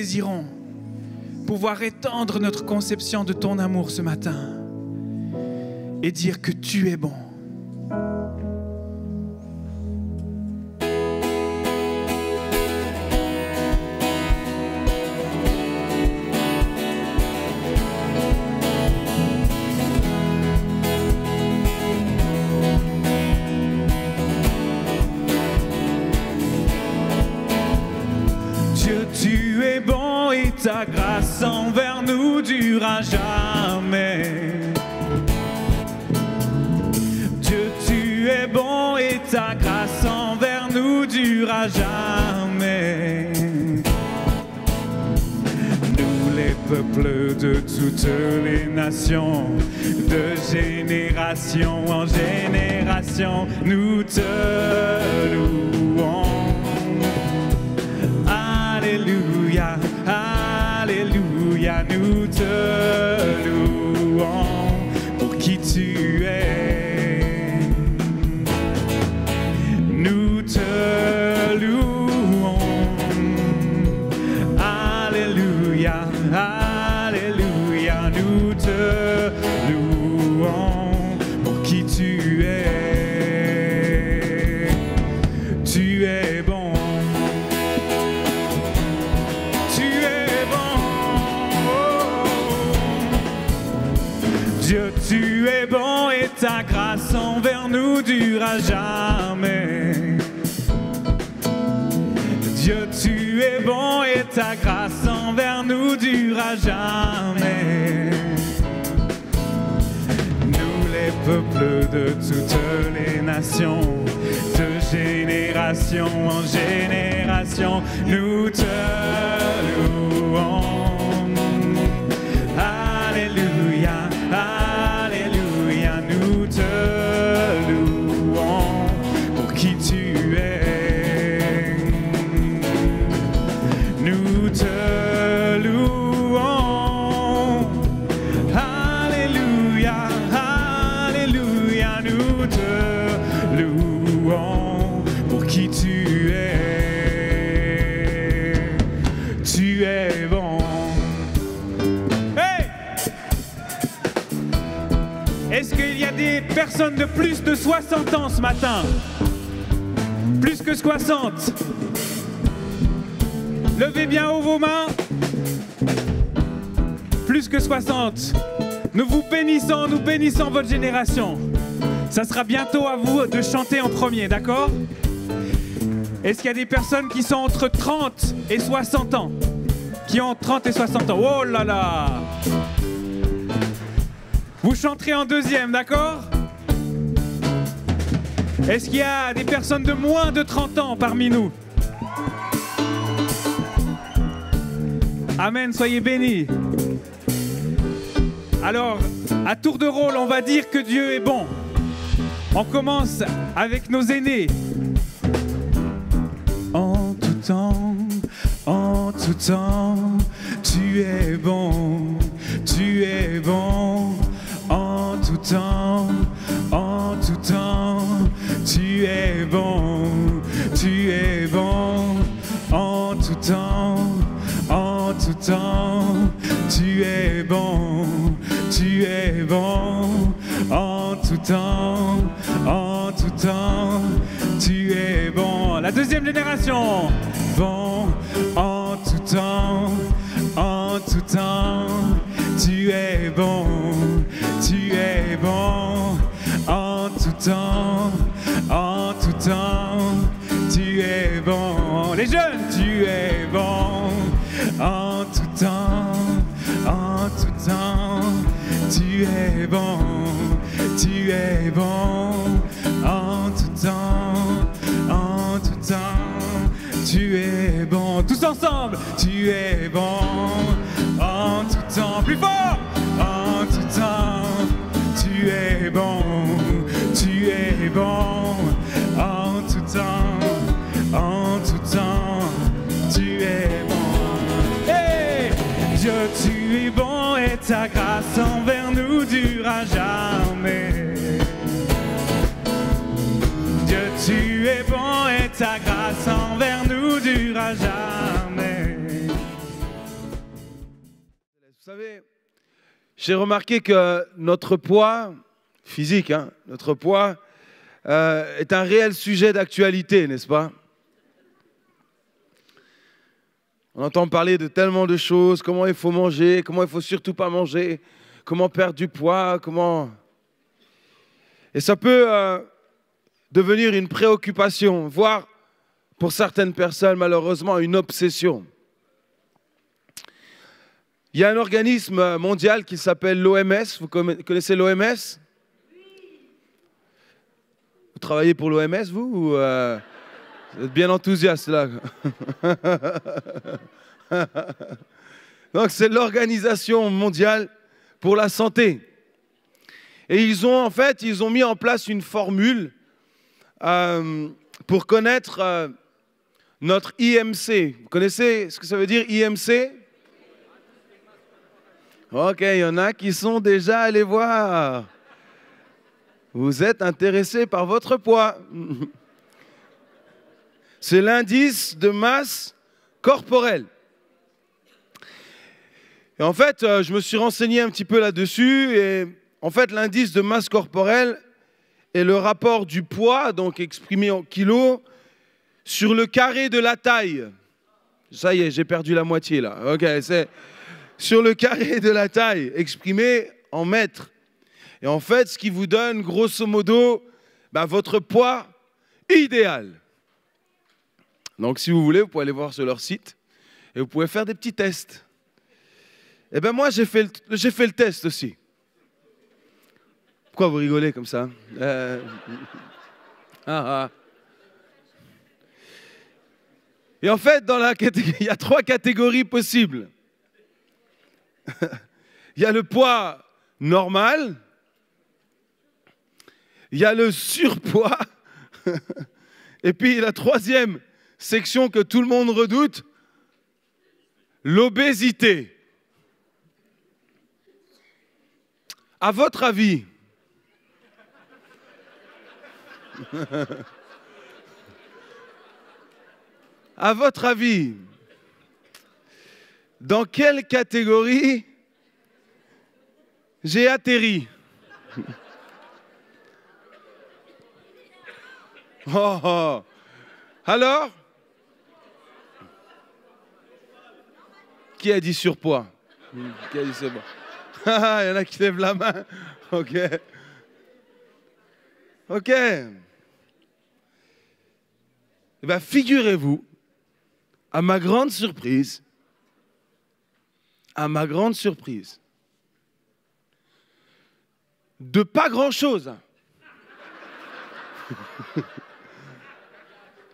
désirons pouvoir étendre notre conception de ton amour ce matin et dire que tu es bon Alléluia, nous te louons pour qui tu es. jamais. Dieu, tu es bon et ta grâce envers nous durera jamais. Nous, les peuples de toutes les nations, de génération en génération, nous te louons. Est-ce qu'il y a des personnes de plus de 60 ans ce matin Plus que 60 Levez bien haut vos mains. Plus que 60. Nous vous bénissons, nous bénissons votre génération. Ça sera bientôt à vous de chanter en premier, d'accord Est-ce qu'il y a des personnes qui sont entre 30 et 60 ans Qui ont 30 et 60 ans Oh là là vous chanterez en deuxième, d'accord Est-ce qu'il y a des personnes de moins de 30 ans parmi nous Amen, soyez bénis. Alors, à tour de rôle, on va dire que Dieu est bon. On commence avec nos aînés. En tout temps, en tout temps, tu es bon, tu es bon temps, en tout temps, tu es bon, tu es bon, en tout temps, en tout temps, tu es bon, tu es bon, en tout temps, en tout temps, tu es bon. La deuxième génération, bon, en tout temps, en tout temps, tu es bon en tout temps, tu es bon. Les jeunes, tu es bon. En tout temps, en tout temps, tu es bon. Tu es bon. En tout temps, en tout temps, tu es bon. Tous ensemble, tu es bon. En tout temps, plus fort. En tout temps, tu es bon bon en tout temps, en tout temps, tu es bon. Dieu, tu es bon et ta grâce envers nous durera jamais. Dieu, tu es bon et ta grâce envers nous durera jamais. Vous savez, j'ai remarqué que notre poids physique, hein, notre poids euh, est un réel sujet d'actualité, n'est-ce pas On entend parler de tellement de choses, comment il faut manger, comment il faut surtout pas manger, comment perdre du poids, comment... Et ça peut euh, devenir une préoccupation, voire pour certaines personnes malheureusement une obsession. Il y a un organisme mondial qui s'appelle l'OMS, vous connaissez l'OMS vous travaillez pour l'OMS, vous, euh, Vous êtes bien enthousiaste, là. Donc, c'est l'Organisation mondiale pour la santé. Et ils ont, en fait, ils ont mis en place une formule euh, pour connaître euh, notre IMC. Vous connaissez ce que ça veut dire, IMC Ok, il y en a qui sont déjà allés voir. Vous êtes intéressé par votre poids. C'est l'indice de masse corporelle. Et en fait, euh, je me suis renseigné un petit peu là-dessus. Et en fait, l'indice de masse corporelle est le rapport du poids, donc exprimé en kilos, sur le carré de la taille. Ça y est, j'ai perdu la moitié là. Ok, c'est sur le carré de la taille, exprimé en mètres. Et en fait, ce qui vous donne, grosso modo, bah, votre poids idéal. Donc, si vous voulez, vous pouvez aller voir sur leur site et vous pouvez faire des petits tests. Eh bien, moi, j'ai fait, le, fait le test aussi. Pourquoi vous rigolez comme ça hein? ah, ah. Et en fait, dans la il y a trois catégories possibles. il y a le poids normal, il y a le surpoids. Et puis la troisième section que tout le monde redoute, l'obésité. À votre avis, à votre avis, dans quelle catégorie j'ai atterri Oh, oh, Alors Qui a dit surpoids hmm, Qui a dit surpoids ah, Il y en a qui lèvent la main. Ok. Ok. Eh bien, figurez-vous, à ma grande surprise, à ma grande surprise, de pas grand-chose. Hein.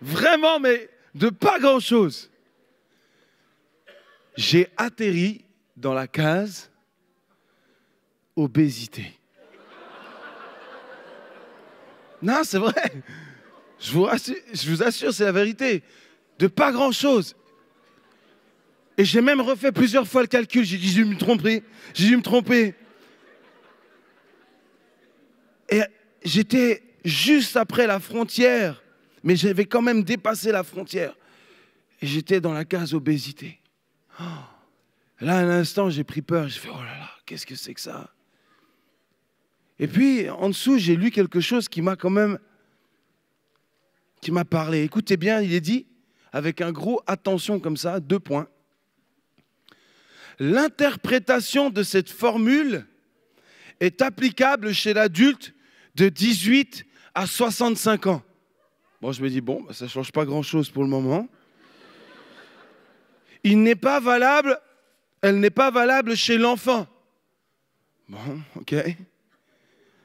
Vraiment, mais de pas grand-chose. J'ai atterri dans la case obésité. Non, c'est vrai. Je vous assure, c'est la vérité. De pas grand-chose. Et j'ai même refait plusieurs fois le calcul. J'ai j'ai dû me tromper. J'ai dû me tromper. Et j'étais juste après la frontière mais j'avais quand même dépassé la frontière. Et j'étais dans la case obésité. Oh. Là, à l'instant, j'ai pris peur. Je fais oh là là, qu'est-ce que c'est que ça Et puis, en dessous, j'ai lu quelque chose qui m'a quand même... qui m'a parlé. Écoutez bien, il est dit, avec un gros attention comme ça, deux points. L'interprétation de cette formule est applicable chez l'adulte de 18 à 65 ans. Bon, je me dis, bon, bah, ça ne change pas grand-chose pour le moment. Il n'est pas valable, elle n'est pas valable chez l'enfant. Bon, ok.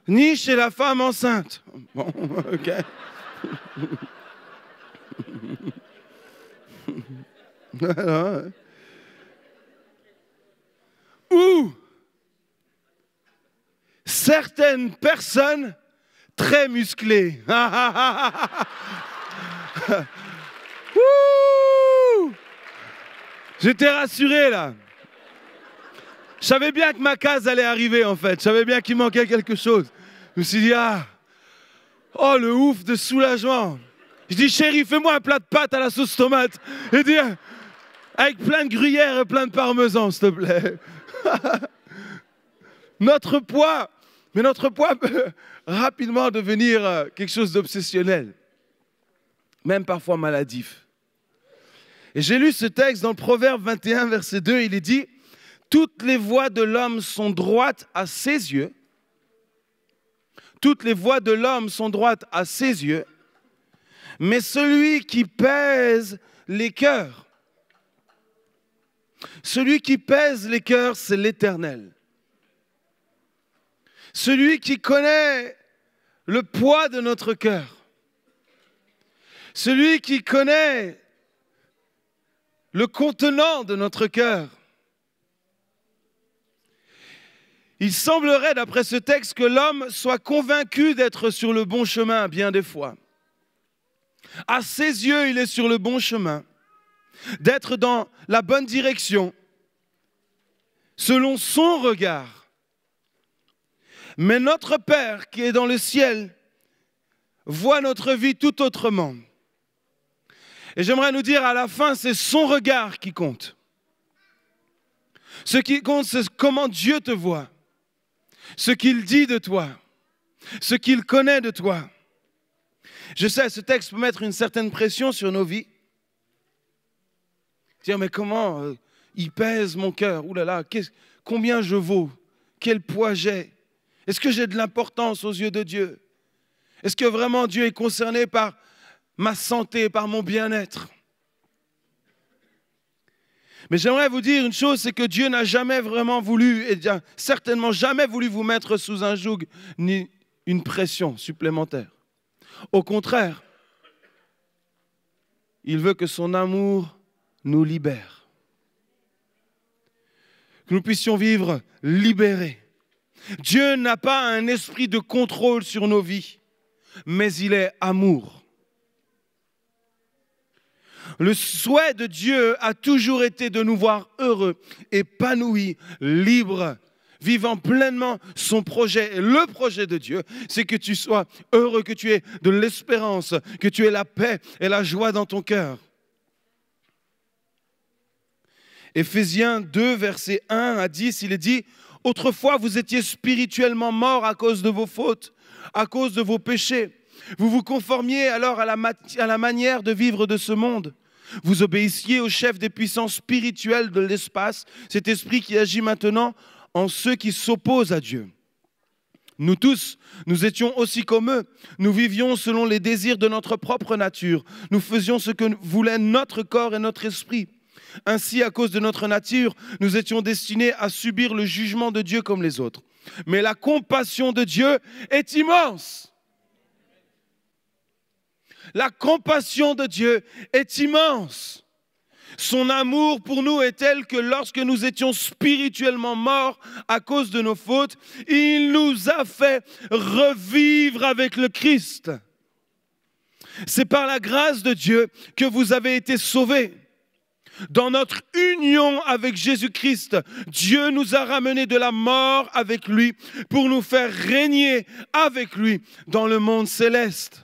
Ni chez la femme enceinte. Bon, ok. Ou certaines personnes très musclé. J'étais rassuré là. Je savais bien que ma case allait arriver en fait. Je savais bien qu'il manquait quelque chose. Je me suis dit, ah, oh le ouf de soulagement. Je dis, chérie, fais-moi un plat de pâtes à la sauce tomate. Et dis, avec plein de gruyère et plein de parmesan, s'il te plaît. Notre poids mais notre poids peut rapidement devenir euh, quelque chose d'obsessionnel, même parfois maladif. Et j'ai lu ce texte dans le Proverbe 21, verset 2, il est dit, Toutes les voies de l'homme sont droites à ses yeux, toutes les voies de l'homme sont droites à ses yeux, mais celui qui pèse les cœurs, celui qui pèse les cœurs, c'est l'Éternel celui qui connaît le poids de notre cœur, celui qui connaît le contenant de notre cœur. Il semblerait, d'après ce texte, que l'homme soit convaincu d'être sur le bon chemin bien des fois. À ses yeux, il est sur le bon chemin, d'être dans la bonne direction, selon son regard. Mais notre Père qui est dans le ciel voit notre vie tout autrement. Et j'aimerais nous dire à la fin, c'est son regard qui compte. Ce qui compte, c'est comment Dieu te voit, ce qu'il dit de toi, ce qu'il connaît de toi. Je sais, ce texte peut mettre une certaine pression sur nos vies. Dire, mais comment euh, il pèse mon cœur Ouh là là, combien je vaux Quel poids j'ai est-ce que j'ai de l'importance aux yeux de Dieu Est-ce que vraiment Dieu est concerné par ma santé, par mon bien-être mais j'aimerais vous dire une chose, c'est que Dieu n'a jamais vraiment voulu, et certainement jamais voulu vous mettre sous un joug ni une pression supplémentaire. Au contraire, il veut que son amour nous libère, que nous puissions vivre libérés. Dieu n'a pas un esprit de contrôle sur nos vies, mais il est amour. Le souhait de Dieu a toujours été de nous voir heureux, épanouis, libres, vivant pleinement son projet. Et le projet de Dieu, c'est que tu sois heureux, que tu aies de l'espérance, que tu aies la paix et la joie dans ton cœur. Éphésiens 2, verset 1 à 10, il est dit, Autrefois, vous étiez spirituellement morts à cause de vos fautes, à cause de vos péchés. Vous vous conformiez alors à la, à la manière de vivre de ce monde. Vous obéissiez au chef des puissances spirituelles de l'espace, cet esprit qui agit maintenant en ceux qui s'opposent à Dieu. Nous tous, nous étions aussi comme eux. Nous vivions selon les désirs de notre propre nature. Nous faisions ce que voulait notre corps et notre esprit. Ainsi, à cause de notre nature, nous étions destinés à subir le jugement de Dieu comme les autres. Mais la compassion de Dieu est immense. La compassion de Dieu est immense. Son amour pour nous est tel que lorsque nous étions spirituellement morts à cause de nos fautes, il nous a fait revivre avec le Christ. C'est par la grâce de Dieu que vous avez été sauvés. Dans notre union avec Jésus-Christ, Dieu nous a ramenés de la mort avec lui pour nous faire régner avec lui dans le monde céleste.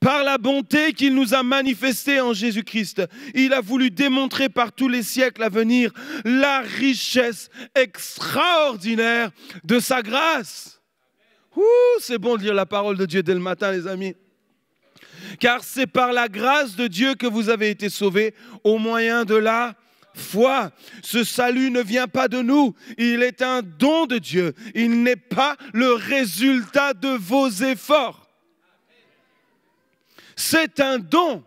Par la bonté qu'il nous a manifestée en Jésus-Christ, il a voulu démontrer par tous les siècles à venir la richesse extraordinaire de sa grâce. c'est bon de lire la parole de Dieu dès le matin, les amis car c'est par la grâce de Dieu que vous avez été sauvés au moyen de la foi. Ce salut ne vient pas de nous, il est un don de Dieu, il n'est pas le résultat de vos efforts. C'est un don.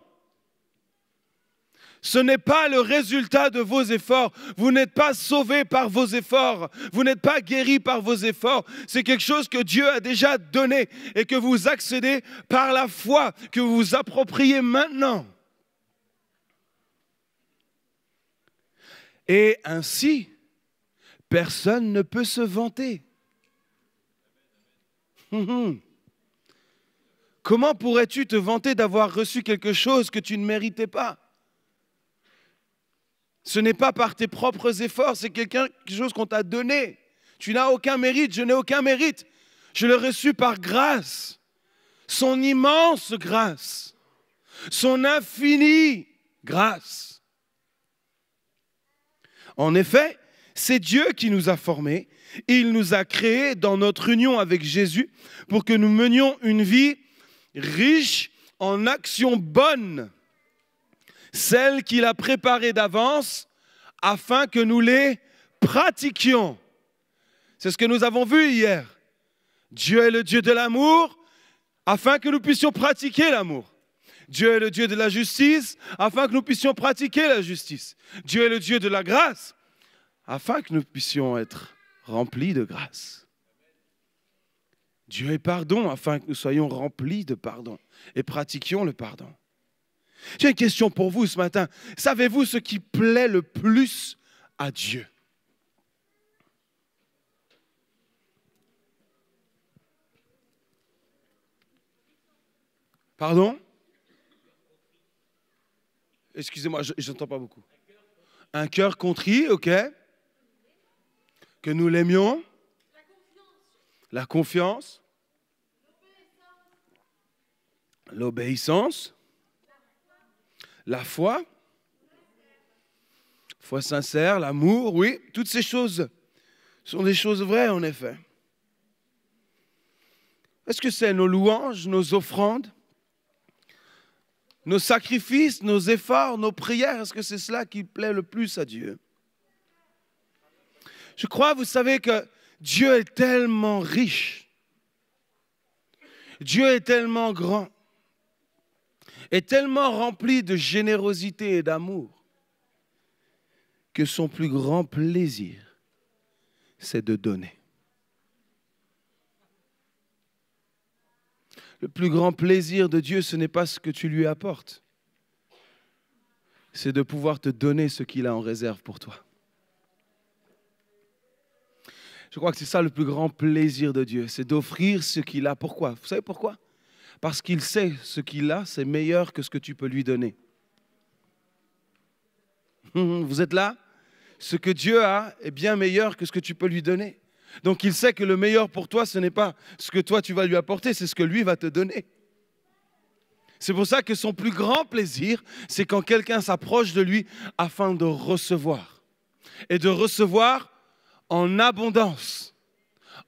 Ce n'est pas le résultat de vos efforts. Vous n'êtes pas sauvé par vos efforts. Vous n'êtes pas guéri par vos efforts. C'est quelque chose que Dieu a déjà donné et que vous accédez par la foi, que vous vous appropriez maintenant. Et ainsi, personne ne peut se vanter. Comment pourrais-tu te vanter d'avoir reçu quelque chose que tu ne méritais pas ce n'est pas par tes propres efforts, c'est quelque chose qu'on t'a donné. Tu n'as aucun mérite, je n'ai aucun mérite. Je l'ai reçu par grâce, son immense grâce, son infinie grâce. En effet, c'est Dieu qui nous a formés, il nous a créés dans notre union avec Jésus pour que nous menions une vie riche en actions bonnes celles qu'il a préparées d'avance afin que nous les pratiquions. C'est ce que nous avons vu hier. Dieu est le Dieu de l'amour afin que nous puissions pratiquer l'amour. Dieu est le Dieu de la justice afin que nous puissions pratiquer la justice. Dieu est le Dieu de la grâce afin que nous puissions être remplis de grâce. Dieu est pardon afin que nous soyons remplis de pardon et pratiquions le pardon. J'ai une question pour vous ce matin. Savez-vous ce qui plaît le plus à Dieu Pardon Excusez-moi, je n'entends pas beaucoup. Un cœur contrit, ok. Que nous l'aimions. La confiance. L'obéissance la foi, foi sincère, l'amour, oui, toutes ces choses sont des choses vraies en effet. Est-ce que c'est nos louanges, nos offrandes, nos sacrifices, nos efforts, nos prières, est-ce que c'est cela qui plaît le plus à Dieu Je crois, vous savez, que Dieu est tellement riche. Dieu est tellement grand est tellement rempli de générosité et d'amour que son plus grand plaisir, c'est de donner. Le plus grand plaisir de Dieu, ce n'est pas ce que tu lui apportes, c'est de pouvoir te donner ce qu'il a en réserve pour toi. Je crois que c'est ça le plus grand plaisir de Dieu, c'est d'offrir ce qu'il a. Pourquoi Vous savez pourquoi parce qu'il sait ce qu'il a, c'est meilleur que ce que tu peux lui donner. Vous êtes là Ce que Dieu a est bien meilleur que ce que tu peux lui donner. Donc il sait que le meilleur pour toi, ce n'est pas ce que toi tu vas lui apporter, c'est ce que lui va te donner. C'est pour ça que son plus grand plaisir, c'est quand quelqu'un s'approche de lui afin de recevoir. Et de recevoir en abondance.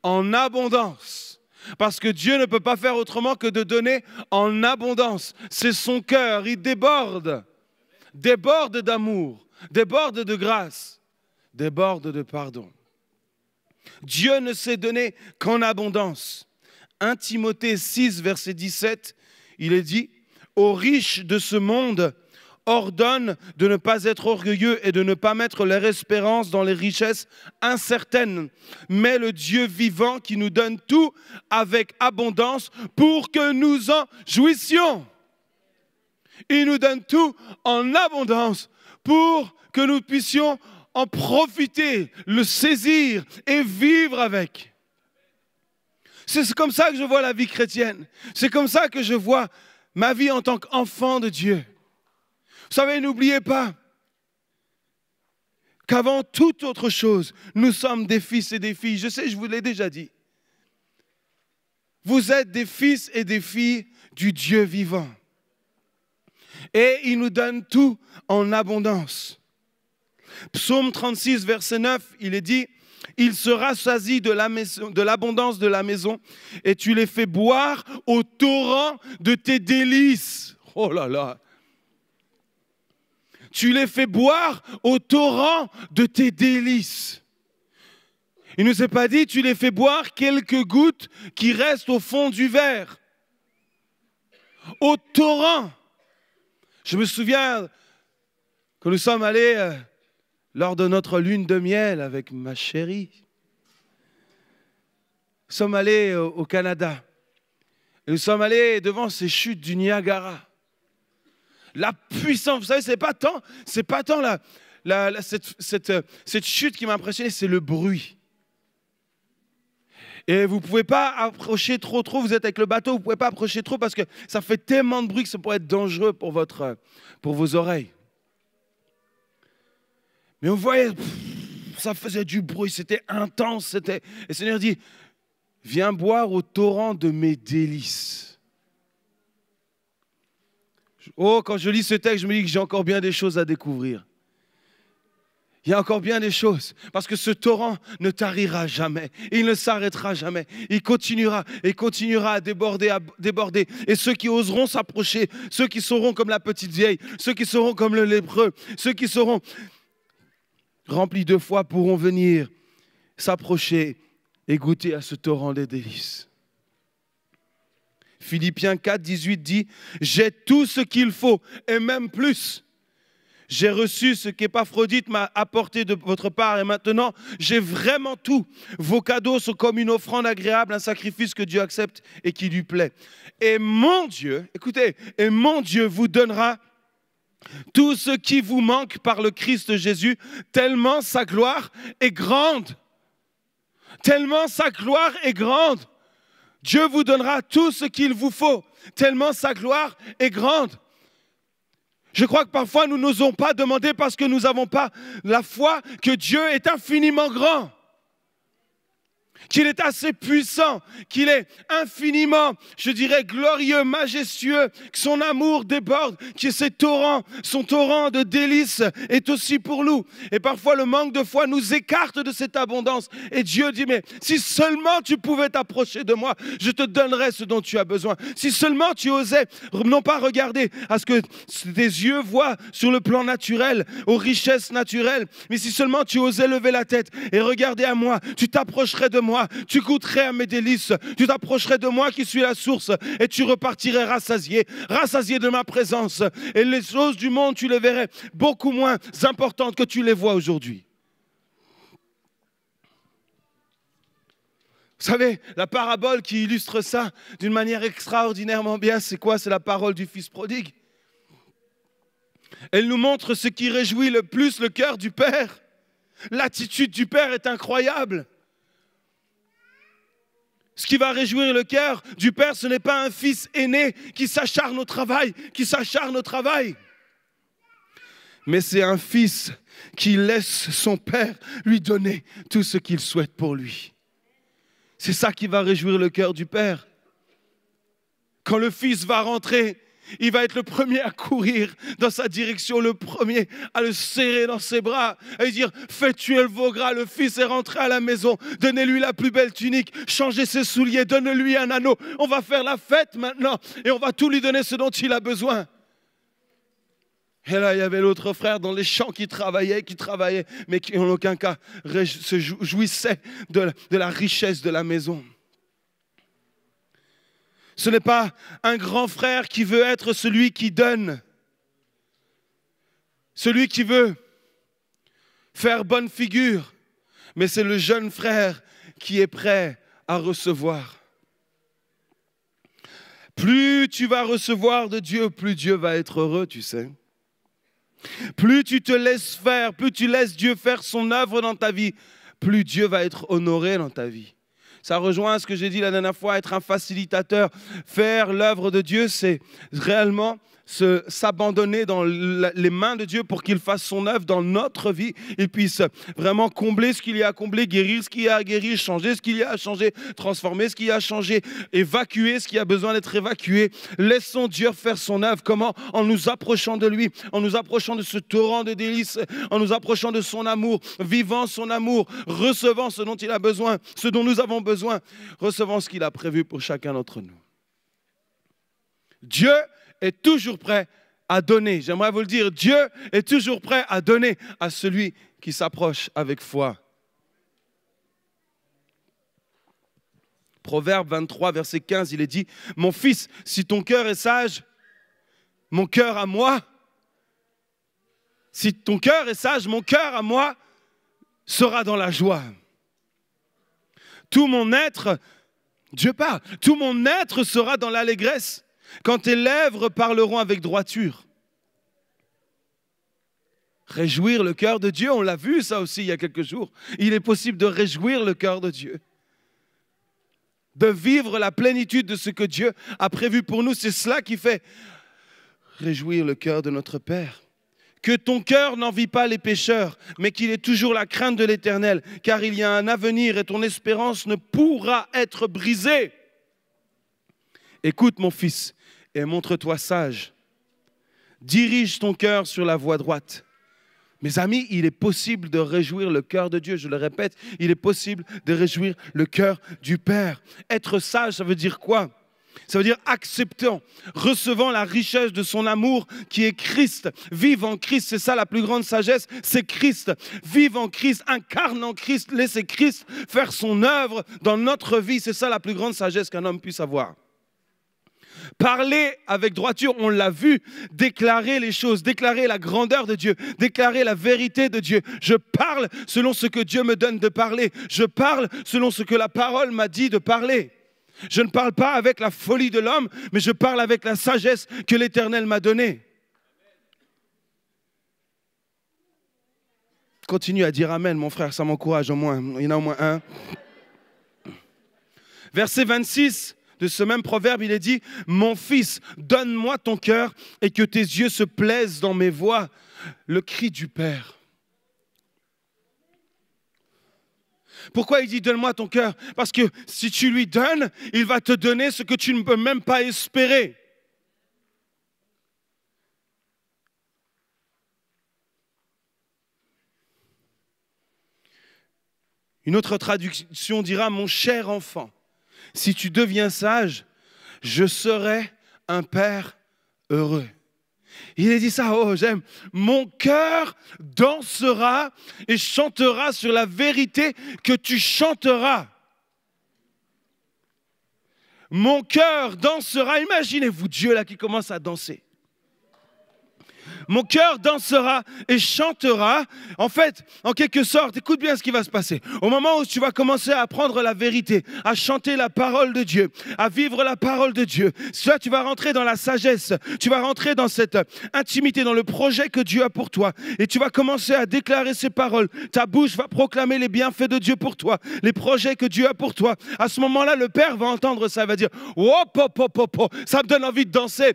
En abondance. Parce que Dieu ne peut pas faire autrement que de donner en abondance. C'est son cœur, il déborde. Déborde d'amour, déborde de grâce, déborde de pardon. Dieu ne s'est donné qu'en abondance. 1 Timothée 6, verset 17, il est dit, aux riches de ce monde, ordonne de ne pas être orgueilleux et de ne pas mettre leur espérance dans les richesses incertaines, mais le Dieu vivant qui nous donne tout avec abondance pour que nous en jouissions. Il nous donne tout en abondance pour que nous puissions en profiter, le saisir et vivre avec. C'est comme ça que je vois la vie chrétienne. C'est comme ça que je vois ma vie en tant qu'enfant de Dieu. Vous savez, n'oubliez pas qu'avant toute autre chose, nous sommes des fils et des filles. Je sais, je vous l'ai déjà dit. Vous êtes des fils et des filles du Dieu vivant. Et il nous donne tout en abondance. Psaume 36, verset 9, il est dit, il sera saisi de l'abondance de, de la maison et tu les fais boire au torrent de tes délices. Oh là là, tu les fais boire au torrent de tes délices. Il ne s'est pas dit, tu les fais boire quelques gouttes qui restent au fond du verre. Au torrent. Je me souviens que nous sommes allés euh, lors de notre lune de miel avec ma chérie. Nous sommes allés euh, au, Canada. nous sommes allés devant ces chutes du Niagara la puissance. Vous savez, c'est pas tant, c'est pas tant euh, cette, chute qui m'a impressionné, c'est le bruit. Et vous ne pouvez pas approcher trop trop, vous êtes avec le bateau, vous ne pouvez pas approcher trop parce que ça fait tellement de bruit que ça pourrait être dangereux pour, votre, euh, pour vos oreilles. Mais vous voyez, ça faisait du bruit, c'était intense. C'était... Et le Seigneur dit, viens boire au torrent de mes délices. Oh, quand je lis ce texte, je me dis que j'ai encore bien des choses à découvrir. Il y a encore bien des choses, parce que ce torrent ne tarira jamais, il ne s'arrêtera jamais, il continuera et continuera à déborder, à déborder. Et ceux qui oseront s'approcher, ceux qui seront comme la petite vieille, ceux qui seront comme le lépreux, ceux qui seront remplis de foi pourront venir s'approcher et goûter à ce torrent des délices. Philippiens 4, 18 dit, j'ai tout ce qu'il faut et même plus. J'ai reçu ce qu'Épaphrodite m'a apporté de votre part et maintenant j'ai vraiment tout. Vos cadeaux sont comme une offrande agréable, un sacrifice que Dieu accepte et qui lui plaît. Et mon Dieu, écoutez, et mon Dieu vous donnera tout ce qui vous manque par le Christ Jésus, tellement sa gloire est grande. Tellement sa gloire est grande. Dieu vous donnera tout ce qu'il vous faut, tellement sa gloire est grande. Je crois que parfois nous n'osons pas demander parce que nous n'avons pas la foi que Dieu est infiniment grand qu'il est assez puissant, qu'il est infiniment, je dirais, glorieux, majestueux, que son amour déborde, que ses torrents, son torrent de délices est aussi pour nous. Et parfois le manque de foi nous écarte de cette abondance. Et Dieu dit, mais si seulement tu pouvais t'approcher de moi, je te donnerais ce dont tu as besoin. Si seulement tu osais, non pas regarder à ce que tes yeux voient sur le plan naturel, aux richesses naturelles, mais si seulement tu osais lever la tête et regarder à moi, tu t'approcherais de moi moi, tu goûterais à mes délices, tu t'approcherais de moi qui suis la source, et tu repartirais rassasié, rassasié de ma présence. Et les choses du monde, tu les verrais beaucoup moins importantes que tu les vois aujourd'hui. Vous savez, la parabole qui illustre ça d'une manière extraordinairement bien, c'est quoi C'est la parole du Fils prodigue. Elle nous montre ce qui réjouit le plus le cœur du Père. L'attitude du Père est incroyable. Ce qui va réjouir le cœur du Père, ce n'est pas un fils aîné qui s'acharne au travail, qui s'acharne au travail. Mais c'est un fils qui laisse son Père lui donner tout ce qu'il souhaite pour lui. C'est ça qui va réjouir le cœur du Père. Quand le fils va rentrer il va être le premier à courir dans sa direction, le premier à le serrer dans ses bras, et dire Fais tuer le gras, le fils est rentré à la maison, donnez-lui la plus belle tunique, changez ses souliers, donnez-lui un anneau. On va faire la fête maintenant et on va tout lui donner ce dont il a besoin. Et là, il y avait l'autre frère dans les champs qui travaillait, qui travaillait, mais qui en aucun cas se jouissait de la richesse de la maison. Ce n'est pas un grand frère qui veut être celui qui donne, celui qui veut faire bonne figure, mais c'est le jeune frère qui est prêt à recevoir. Plus tu vas recevoir de Dieu, plus Dieu va être heureux, tu sais. Plus tu te laisses faire, plus tu laisses Dieu faire son œuvre dans ta vie, plus Dieu va être honoré dans ta vie. Ça rejoint ce que j'ai dit la dernière fois, être un facilitateur. Faire l'œuvre de Dieu, c'est réellement s'abandonner dans les mains de Dieu pour qu'il fasse son œuvre dans notre vie Il puisse vraiment combler ce qu'il y a à combler, guérir ce qu'il y a à guérir, changer ce qu'il y a à changer, transformer ce qu'il y a à changer, évacuer ce qui a besoin d'être évacué. Laissons Dieu faire son œuvre. Comment En nous approchant de lui, en nous approchant de ce torrent de délices, en nous approchant de son amour, vivant son amour, recevant ce dont il a besoin, ce dont nous avons besoin, recevant ce qu'il a prévu pour chacun d'entre nous. Dieu est toujours prêt à donner. J'aimerais vous le dire, Dieu est toujours prêt à donner à celui qui s'approche avec foi. Proverbe 23, verset 15, il est dit, Mon fils, si ton cœur est sage, mon cœur à moi, si ton cœur est sage, mon cœur à moi sera dans la joie. Tout mon être, Dieu parle, tout mon être sera dans l'allégresse. Quand tes lèvres parleront avec droiture. Réjouir le cœur de Dieu, on l'a vu ça aussi il y a quelques jours. Il est possible de réjouir le cœur de Dieu. De vivre la plénitude de ce que Dieu a prévu pour nous. C'est cela qui fait réjouir le cœur de notre Père. Que ton cœur n'envie pas les pécheurs, mais qu'il ait toujours la crainte de l'Éternel, car il y a un avenir et ton espérance ne pourra être brisée. Écoute mon fils, et montre-toi sage. Dirige ton cœur sur la voie droite. Mes amis, il est possible de réjouir le cœur de Dieu. Je le répète, il est possible de réjouir le cœur du Père. Être sage, ça veut dire quoi ça veut dire acceptant, recevant la richesse de son amour qui est Christ. Vive en Christ, c'est ça la plus grande sagesse, c'est Christ. Vive en Christ, incarne en Christ, laissez Christ faire son œuvre dans notre vie, c'est ça la plus grande sagesse qu'un homme puisse avoir. Parler avec droiture, on l'a vu, déclarer les choses, déclarer la grandeur de Dieu, déclarer la vérité de Dieu. Je parle selon ce que Dieu me donne de parler. Je parle selon ce que la parole m'a dit de parler. Je ne parle pas avec la folie de l'homme, mais je parle avec la sagesse que l'Éternel m'a donnée. Continue à dire Amen, mon frère, ça m'encourage au moins. Il y en a au moins un. Verset 26, de ce même proverbe, il est dit, Mon fils, donne-moi ton cœur et que tes yeux se plaisent dans mes voix. » Le cri du Père. Pourquoi il dit donne-moi ton cœur Parce que si tu lui donnes, il va te donner ce que tu ne peux même pas espérer. Une autre traduction dira mon cher enfant si tu deviens sage, je serai un père heureux. Il a dit ça, oh j'aime, mon cœur dansera et chantera sur la vérité que tu chanteras. Mon cœur dansera, imaginez-vous Dieu là qui commence à danser. Mon cœur dansera et chantera. En fait, en quelque sorte, écoute bien ce qui va se passer. Au moment où tu vas commencer à apprendre la vérité, à chanter la parole de Dieu, à vivre la parole de Dieu, soit tu vas rentrer dans la sagesse, tu vas rentrer dans cette intimité, dans le projet que Dieu a pour toi. Et tu vas commencer à déclarer ses paroles. Ta bouche va proclamer les bienfaits de Dieu pour toi, les projets que Dieu a pour toi. À ce moment-là, le Père va entendre ça, il va dire, oh, ça me donne envie de danser.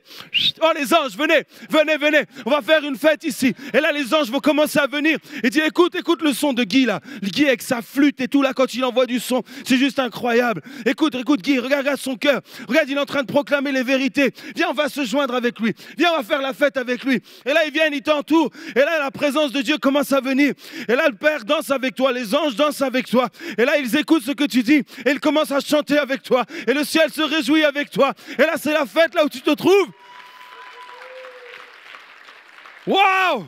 Oh les anges, venez, venez, venez faire une fête ici. Et là, les anges vont commencer à venir. Il dit, écoute, écoute le son de Guy là. Guy avec sa flûte et tout là, quand il envoie du son, c'est juste incroyable. Écoute, écoute Guy, regarde, regarde son cœur. Regarde, il est en train de proclamer les vérités. Viens, on va se joindre avec lui. Viens, on va faire la fête avec lui. Et là, ils viennent, ils t'entourent. Et là, la présence de Dieu commence à venir. Et là, le Père danse avec toi, les anges dansent avec toi. Et là, ils écoutent ce que tu dis et ils commencent à chanter avec toi. Et le ciel se réjouit avec toi. Et là, c'est la fête là où tu te trouves. Waouh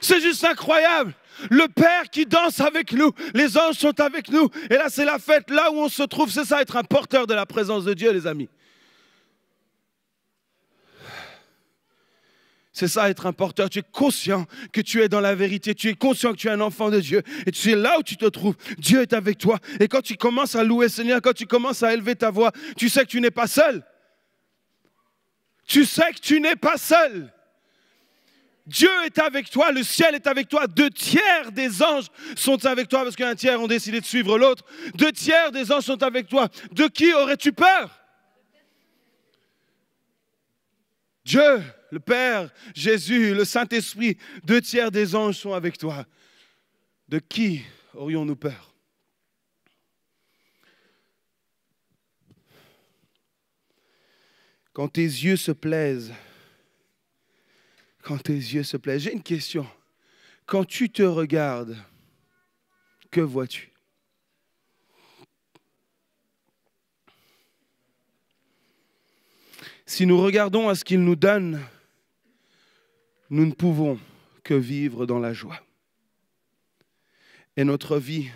C'est juste incroyable. Le Père qui danse avec nous, les anges sont avec nous, et là c'est la fête, là où on se trouve, c'est ça, être un porteur de la présence de Dieu, les amis. C'est ça être un porteur. Tu es conscient que tu es dans la vérité. Tu es conscient que tu es un enfant de Dieu. Et tu es là où tu te trouves. Dieu est avec toi. Et quand tu commences à louer Seigneur, quand tu commences à élever ta voix, tu sais que tu n'es pas seul. Tu sais que tu n'es pas seul. Dieu est avec toi, le ciel est avec toi, deux tiers des anges sont avec toi parce qu'un tiers ont décidé de suivre l'autre, deux tiers des anges sont avec toi. De qui aurais-tu peur Dieu, le Père, Jésus, le Saint-Esprit, deux tiers des anges sont avec toi. De qui aurions-nous peur Quand tes yeux se plaisent quand tes yeux se plaisent. J'ai une question. Quand tu te regardes, que vois-tu Si nous regardons à ce qu'il nous donne, nous ne pouvons que vivre dans la joie. Et notre vie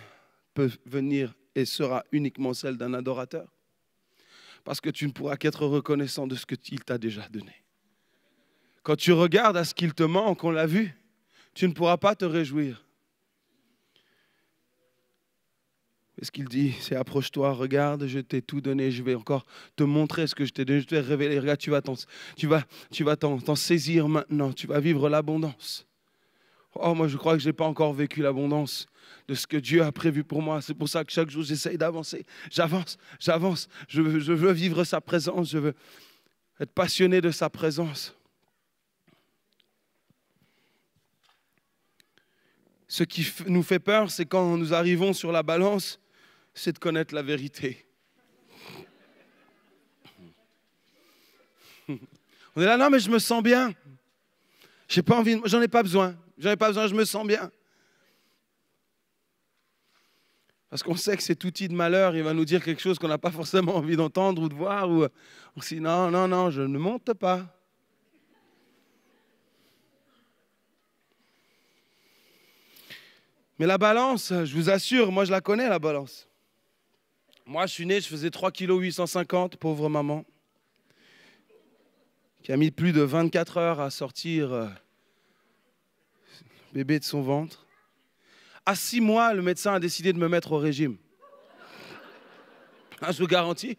peut venir et sera uniquement celle d'un adorateur, parce que tu ne pourras qu'être reconnaissant de ce qu'il t'a déjà donné. Quand tu regardes à ce qu'il te manque, on l'a vu, tu ne pourras pas te réjouir. ce qu'il dit, c'est approche-toi, regarde, je t'ai tout donné, je vais encore te montrer ce que je t'ai donné, je te révéler. Regarde, tu vas t'en, tu vas, tu vas saisir maintenant, tu vas vivre l'abondance. Oh, moi je crois que je n'ai pas encore vécu l'abondance de ce que Dieu a prévu pour moi. C'est pour ça que chaque jour j'essaye d'avancer. J'avance, j'avance. je veux vivre sa présence, je veux être passionné de sa présence. Ce qui nous fait peur, c'est quand nous arrivons sur la balance, c'est de connaître la vérité. On est là, non, mais je me sens bien. J'ai pas envie, j'en ai pas besoin. J'en ai pas besoin, je me sens bien. Parce qu'on sait que cet outil de malheur, il va nous dire quelque chose qu'on n'a pas forcément envie d'entendre ou de voir. Ou on non, non, non, je ne monte pas. Mais la balance, je vous assure, moi je la connais, la balance. Moi, je suis né, je faisais 3 kg, pauvre maman, qui a mis plus de 24 heures à sortir le euh, bébé de son ventre. À six mois, le médecin a décidé de me mettre au régime. Ah, je vous garantis.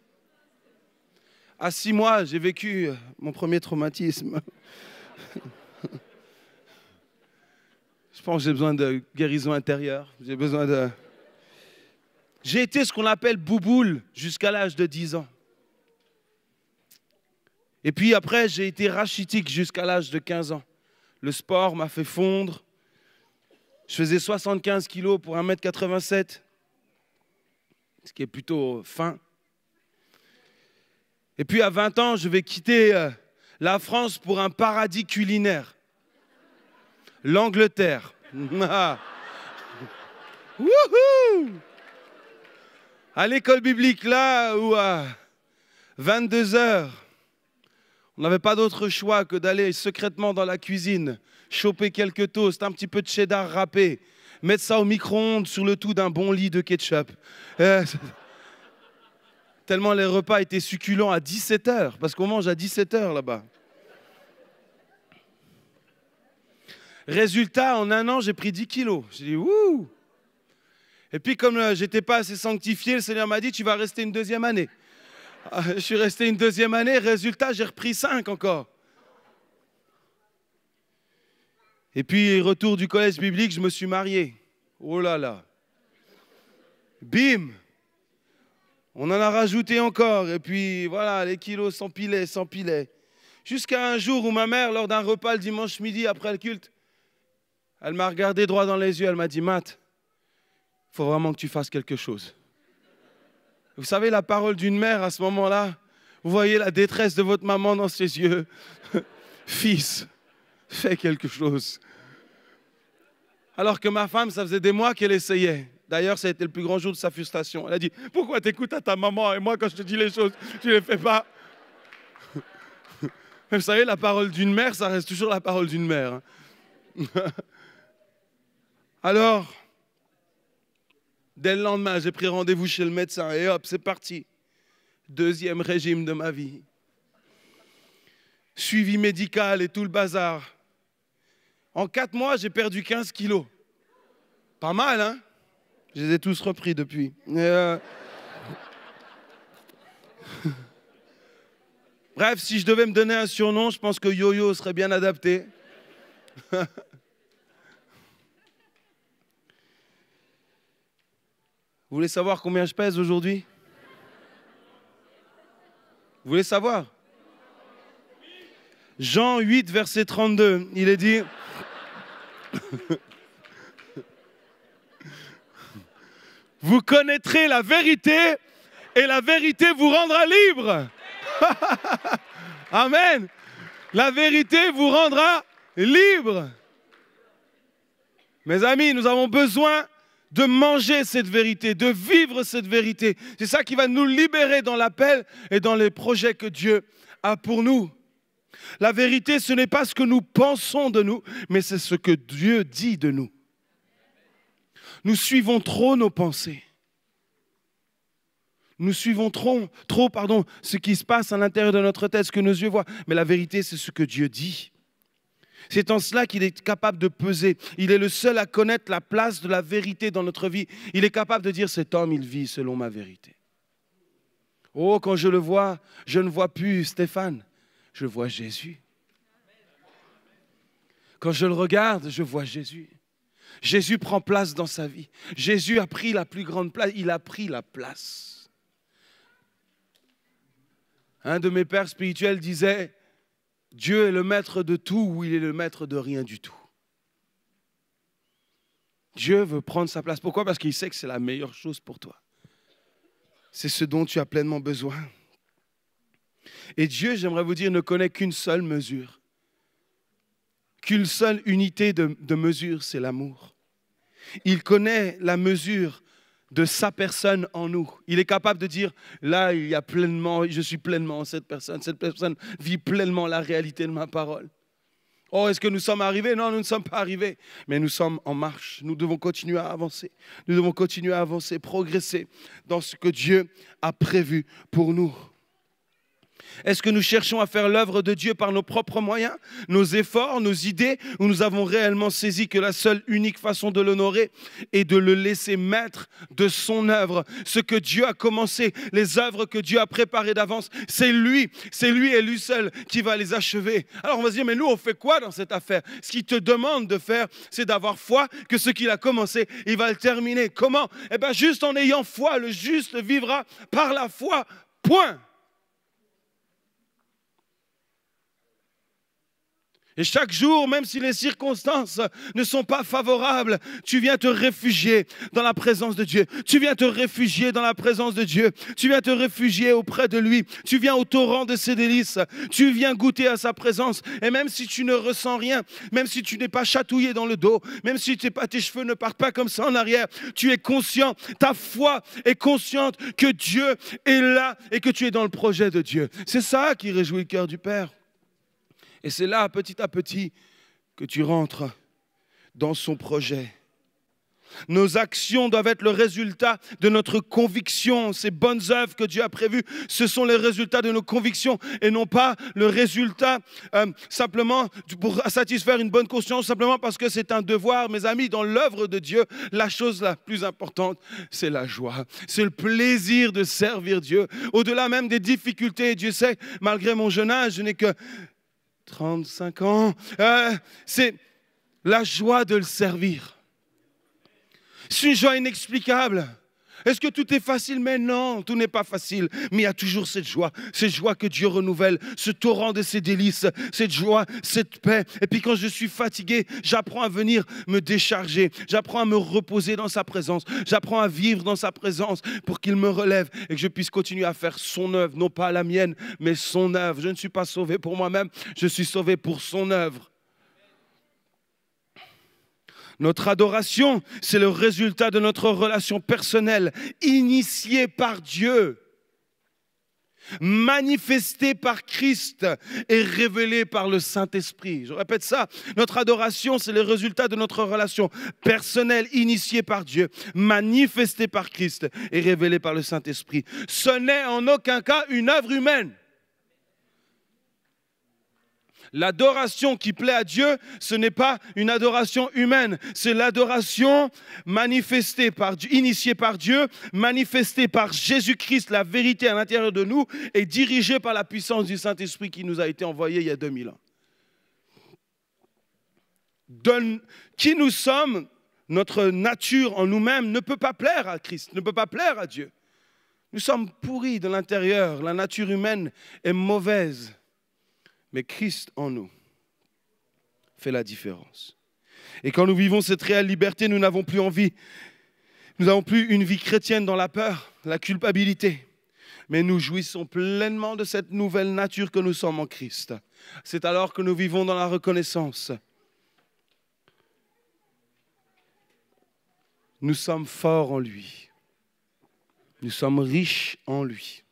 À six mois, j'ai vécu euh, mon premier traumatisme. Je pense que j'ai besoin de guérison intérieure. J'ai besoin de. J'ai été ce qu'on appelle bouboule jusqu'à l'âge de 10 ans. Et puis après, j'ai été rachitique jusqu'à l'âge de 15 ans. Le sport m'a fait fondre. Je faisais 75 kilos pour 1m87, ce qui est plutôt fin. Et puis à 20 ans, je vais quitter euh, la France pour un paradis culinaire l'Angleterre. À l'école biblique, là, où à 22 heures, on n'avait pas d'autre choix que d'aller secrètement dans la cuisine, choper quelques toasts, un petit peu de cheddar râpé, mettre ça au micro-ondes sur le tout d'un bon lit de ketchup. Euh, tellement les repas étaient succulents à 17 heures, parce qu'on mange à 17 heures là-bas. Résultat, en un an, j'ai pris 10 kilos. J'ai dit, wouh Et puis, comme euh, je n'étais pas assez sanctifié, le Seigneur m'a dit, tu vas rester une deuxième année. Ah, je suis resté une deuxième année, résultat, j'ai repris 5 encore. Et puis, retour du collège biblique, je me suis marié. Oh là là. Bim On en a rajouté encore. Et puis, voilà, les kilos s'empilaient, s'empilaient. Jusqu'à un jour où ma mère, lors d'un repas le dimanche midi après le culte, elle m'a regardé droit dans les yeux, elle m'a dit, Matt, il faut vraiment que tu fasses quelque chose. Vous savez, la parole d'une mère à ce moment-là, vous voyez la détresse de votre maman dans ses yeux. Fils, fais quelque chose. Alors que ma femme, ça faisait des mois qu'elle essayait. D'ailleurs, ça a été le plus grand jour de sa frustration. Elle a dit Pourquoi t'écoutes à ta maman et moi, quand je te dis les choses, tu ne les fais pas Vous savez, la parole d'une mère, ça reste toujours la parole d'une mère. Hein. Alors, dès le lendemain, j'ai pris rendez-vous chez le médecin et hop, c'est parti. Deuxième régime de ma vie. Suivi médical et tout le bazar. En quatre mois, j'ai perdu 15 kilos. Pas mal, hein Je les ai tous repris depuis. Euh, Bref, si je devais me donner un surnom, je pense que Yo-Yo serait bien adapté. Vous voulez savoir combien je pèse aujourd'hui Vous voulez savoir Jean 8, verset 32, il est dit... vous connaîtrez la vérité et la vérité vous rendra libre. Amen. La vérité vous rendra libre. Mes amis, nous avons besoin de manger cette vérité, de vivre cette vérité. C'est ça qui va nous libérer dans l'appel et dans les projets que Dieu a pour nous. La vérité, ce n'est pas ce que nous pensons de nous, mais c'est ce que Dieu dit de nous. Nous suivons trop nos pensées. Nous suivons trop, trop pardon, ce qui se passe à l'intérieur de notre tête, ce que nos yeux voient. Mais la vérité, c'est ce que Dieu dit. C'est en cela qu'il est capable de peser. Il est le seul à connaître la place de la vérité dans notre vie. Il est capable de dire, cet homme, il vit selon ma vérité. Oh, quand je le vois, je ne vois plus Stéphane, je vois Jésus. Quand je le regarde, je vois Jésus. Jésus prend place dans sa vie. Jésus a pris la plus grande place. Il a pris la place. Un de mes pères spirituels disait, Dieu est le maître de tout ou il est le maître de rien du tout. Dieu veut prendre sa place. Pourquoi Parce qu'il sait que c'est la meilleure chose pour toi. C'est ce dont tu as pleinement besoin. Et Dieu, j'aimerais vous dire, ne connaît qu'une seule mesure, qu'une seule unité de, de mesure, c'est l'amour. Il connaît la mesure de sa personne en nous. Il est capable de dire, là, il y a pleinement, je suis pleinement en cette personne, cette personne vit pleinement la réalité de ma parole. Oh, est-ce que nous sommes arrivés Non, nous ne sommes pas arrivés, mais nous sommes en marche. Nous devons continuer à avancer. Nous devons continuer à avancer, progresser dans ce que Dieu a prévu pour nous. Est-ce que nous cherchons à faire l'œuvre de Dieu par nos propres moyens, nos efforts, nos idées, ou nous avons réellement saisi que la seule unique façon de l'honorer est de le laisser maître de son œuvre Ce que Dieu a commencé, les œuvres que Dieu a préparées d'avance, c'est lui, c'est lui et lui seul qui va les achever. Alors on va se dire, mais nous, on fait quoi dans cette affaire Ce qu'il te demande de faire, c'est d'avoir foi que ce qu'il a commencé, il va le terminer. Comment Eh bien, juste en ayant foi, le juste vivra par la foi. Point. Et chaque jour, même si les circonstances ne sont pas favorables, tu viens te réfugier dans la présence de Dieu. Tu viens te réfugier dans la présence de Dieu. Tu viens te réfugier auprès de lui. Tu viens au torrent de ses délices. Tu viens goûter à sa présence. Et même si tu ne ressens rien, même si tu n'es pas chatouillé dans le dos, même si t'es cheveux ne partent pas comme ça en arrière, tu es conscient, ta foi est consciente que Dieu est là et que tu es dans le projet de Dieu. C'est ça qui réjouit le cœur du Père. Et c'est là, petit à petit, que tu rentres dans son projet. Nos actions doivent être le résultat de notre conviction. Ces bonnes œuvres que Dieu a prévues, ce sont les résultats de nos convictions et non pas le résultat euh, simplement pour satisfaire une bonne conscience, simplement parce que c'est un devoir. Mes amis, dans l'œuvre de Dieu, la chose la plus importante, c'est la joie. C'est le plaisir de servir Dieu. Au-delà même des difficultés, Dieu sait, malgré mon jeune âge, je n'ai que 35 ans. Euh, c'est la joie de le servir. C'est une joie inexplicable. Est-ce que tout est facile Mais non, tout n'est pas facile. Mais il y a toujours cette joie, cette joie que Dieu renouvelle, ce torrent de ses délices, cette joie, cette paix. Et puis quand je suis fatigué, j'apprends à venir me décharger, j'apprends à me reposer dans sa présence, j'apprends à vivre dans sa présence pour qu'il me relève et que je puisse continuer à faire son œuvre, non pas la mienne, mais son œuvre. Je ne suis pas sauvé pour moi-même, je suis sauvé pour son œuvre. Notre adoration, c'est le résultat de notre relation personnelle, initiée par Dieu, manifestée par Christ et révélée par le Saint-Esprit. Je répète ça, notre adoration, c'est le résultat de notre relation personnelle, initiée par Dieu, manifestée par Christ et révélée par le Saint-Esprit. Ce n'est en aucun cas une œuvre humaine. L'adoration qui plaît à Dieu, ce n'est pas une adoration humaine, c'est l'adoration manifestée par Dieu, initiée par Dieu, manifestée par Jésus-Christ, la vérité à l'intérieur de nous et dirigée par la puissance du Saint-Esprit qui nous a été envoyé il y a 2000 ans. qui nous sommes, notre nature en nous-mêmes ne peut pas plaire à Christ, ne peut pas plaire à Dieu. Nous sommes pourris de l'intérieur, la nature humaine est mauvaise mais Christ en nous fait la différence. Et quand nous vivons cette réelle liberté, nous n'avons plus envie, nous n'avons plus une vie chrétienne dans la peur, la culpabilité, mais nous jouissons pleinement de cette nouvelle nature que nous sommes en Christ. C'est alors que nous vivons dans la reconnaissance. Nous sommes forts en lui. Nous sommes riches en lui.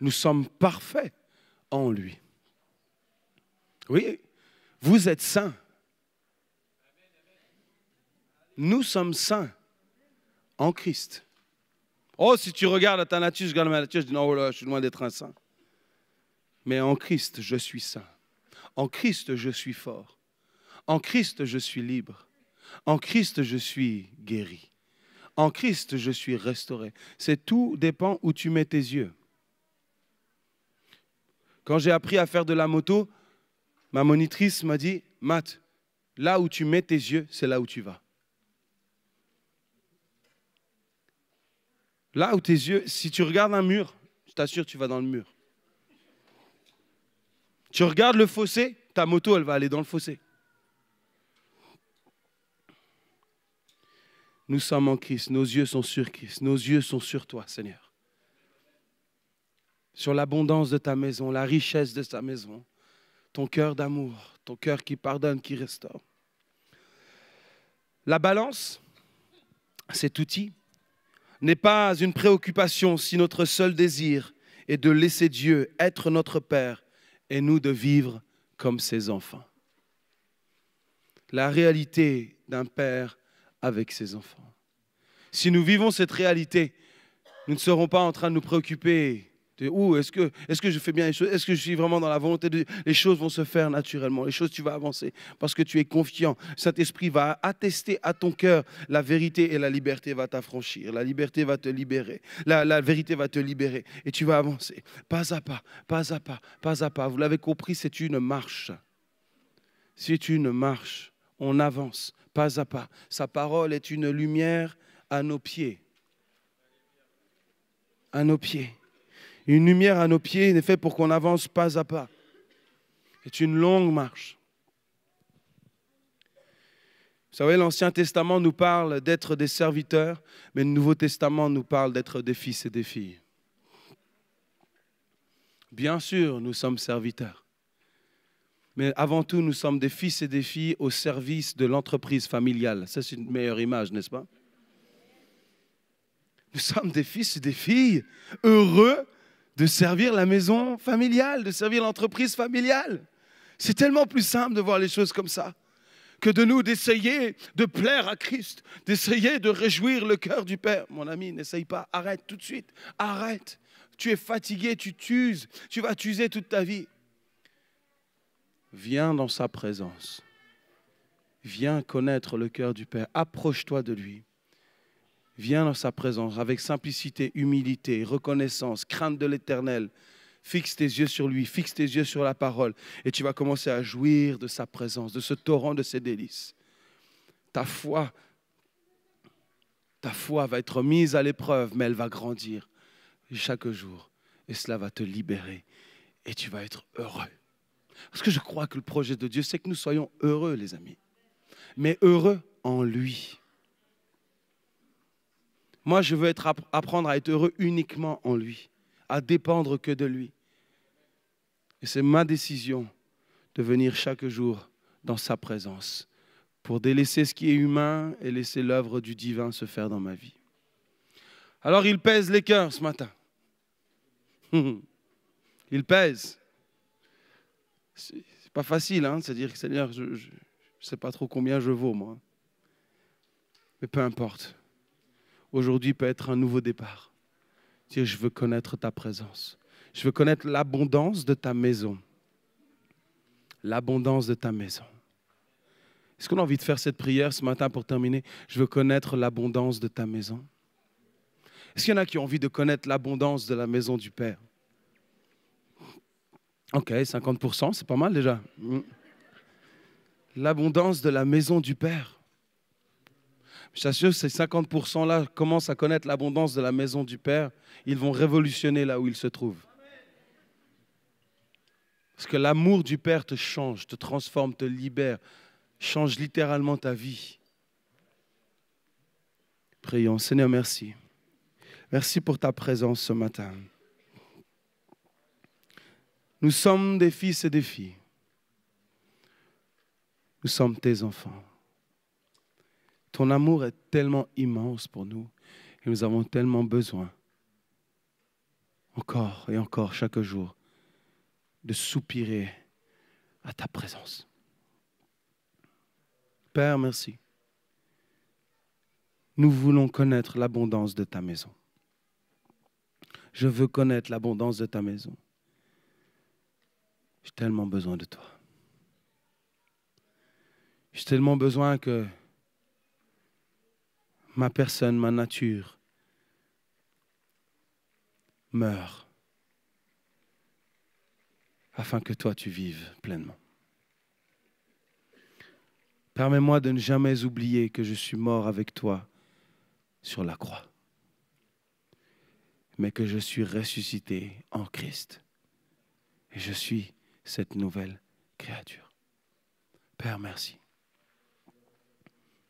Nous sommes parfaits en lui. Oui, vous êtes saints. Nous sommes saints en Christ. Oh, si tu regardes à ta nature, je regarde je dis non, oh je suis loin d'être un saint. Mais en Christ, je suis saint. En Christ, je suis fort. En Christ, je suis libre. En Christ, je suis guéri. En Christ, je suis restauré. C'est tout dépend où tu mets tes yeux. Quand j'ai appris à faire de la moto, ma monitrice m'a dit, Matt, là où tu mets tes yeux, c'est là où tu vas. Là où tes yeux, si tu regardes un mur, je t'assure, tu vas dans le mur. Tu regardes le fossé, ta moto, elle va aller dans le fossé. Nous sommes en Christ, nos yeux sont sur Christ, nos yeux sont sur toi, Seigneur sur l'abondance de ta maison, la richesse de ta maison, ton cœur d'amour, ton cœur qui pardonne, qui restaure. La balance, cet outil, n'est pas une préoccupation si notre seul désir est de laisser Dieu être notre Père et nous de vivre comme ses enfants. La réalité d'un Père avec ses enfants. Si nous vivons cette réalité, nous ne serons pas en train de nous préoccuper où est-ce que, est que je fais bien les choses Est-ce que je suis vraiment dans la volonté de Les choses vont se faire naturellement. Les choses, tu vas avancer parce que tu es confiant. Saint-Esprit va attester à ton cœur la vérité et la liberté va t'affranchir. La liberté va te libérer. la, vérité va te libérer et tu vas avancer. Pas à pas, pas à pas, pas à pas. Vous l'avez compris, c'est une marche. C'est une marche. On avance pas à pas. Sa parole est une lumière à nos pieds. À nos pieds une lumière à nos pieds, en effet, pour qu'on avance pas à pas. C'est une longue marche. Vous savez, l'Ancien Testament nous parle d'être des serviteurs, mais le Nouveau Testament nous parle d'être des fils et des filles. Bien sûr, nous sommes serviteurs, mais avant tout, nous sommes des fils et des filles au service de l'entreprise familiale. Ça, c'est une meilleure image, n'est-ce pas Nous sommes des fils et des filles heureux de servir la maison familiale, de servir l'entreprise familiale. C'est tellement plus simple de voir les choses comme ça que de nous d'essayer de plaire à Christ, d'essayer de réjouir le cœur du Père. Mon ami, n'essaye pas, arrête tout de suite, arrête. Tu es fatigué, tu t'uses, tu vas t'user toute ta vie. Viens dans sa présence. Viens connaître le cœur du Père. Approche-toi de lui. Viens dans sa présence avec simplicité, humilité, reconnaissance, crainte de l'éternel. Fixe tes yeux sur lui, fixe tes yeux sur la parole, et tu vas commencer à jouir de sa présence, de ce torrent de ses délices. Ta foi, ta foi va être mise à l'épreuve, mais elle va grandir chaque jour, et cela va te libérer, et tu vas être heureux. Parce que je crois que le projet de Dieu, c'est que nous soyons heureux, les amis, mais heureux en lui. Moi, je veux apprendre à être heureux uniquement en lui, à dépendre que de lui. Et c'est ma décision de venir chaque jour dans sa présence pour délaisser ce qui est humain et laisser l'œuvre du divin se faire dans ma vie. Alors il pèse les cœurs ce matin. il pèse. C'est pas facile, hein, c'est-à-dire que Seigneur, je ne sais pas trop combien je vaux, moi. Mais peu importe aujourd'hui peut être un nouveau départ. je veux connaître ta présence. Je veux connaître l'abondance de ta maison. L'abondance de ta maison. Est-ce qu'on a envie de faire cette prière ce matin pour terminer Je veux connaître l'abondance de ta maison. Est-ce qu'il y en a qui ont envie de connaître l'abondance de la maison du Père Ok, 50%, c'est pas mal déjà. Hmm. L'abondance de la maison du Père. Je t'assure, ces 50%-là commencent à connaître l'abondance de la maison du Père. Ils vont révolutionner là où ils se trouvent. Parce que l'amour du Père te change, te transforme, te libère, change littéralement ta vie. Prions, Seigneur, merci. Merci pour ta présence ce matin. Nous sommes des fils et des filles. Nous sommes tes enfants. Ton amour est tellement immense pour nous et nous avons tellement besoin, encore et encore chaque jour, de soupirer à ta présence. Père, merci. Nous voulons connaître l'abondance de ta maison. Je veux connaître l'abondance de ta maison. J'ai tellement besoin de toi. J'ai tellement besoin que ma personne, ma nature meurt afin que toi tu vives pleinement. Permets-moi de ne jamais oublier que je suis mort avec toi sur la croix, mais que je suis ressuscité en Christ et je suis cette nouvelle créature. Père, merci.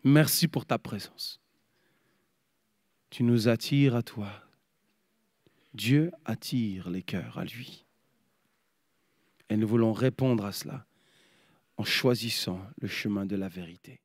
Merci pour ta présence. Tu nous attires à toi. Dieu attire les cœurs à lui. Et nous voulons répondre à cela en choisissant le chemin de la vérité.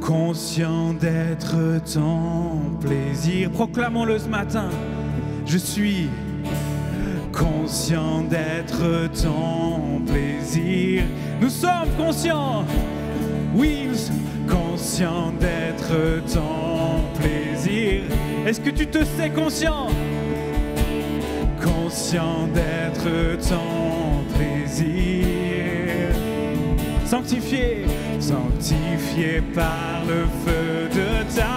conscient, d'être ton plaisir. Proclamons-le ce matin, je suis conscient d'être ton plaisir. Nous sommes conscients, oui, Conscient conscients d'être ton plaisir. Est-ce que tu te sais conscient Conscient d'être ton plaisir sanctifié, sanctifié par le feu de ta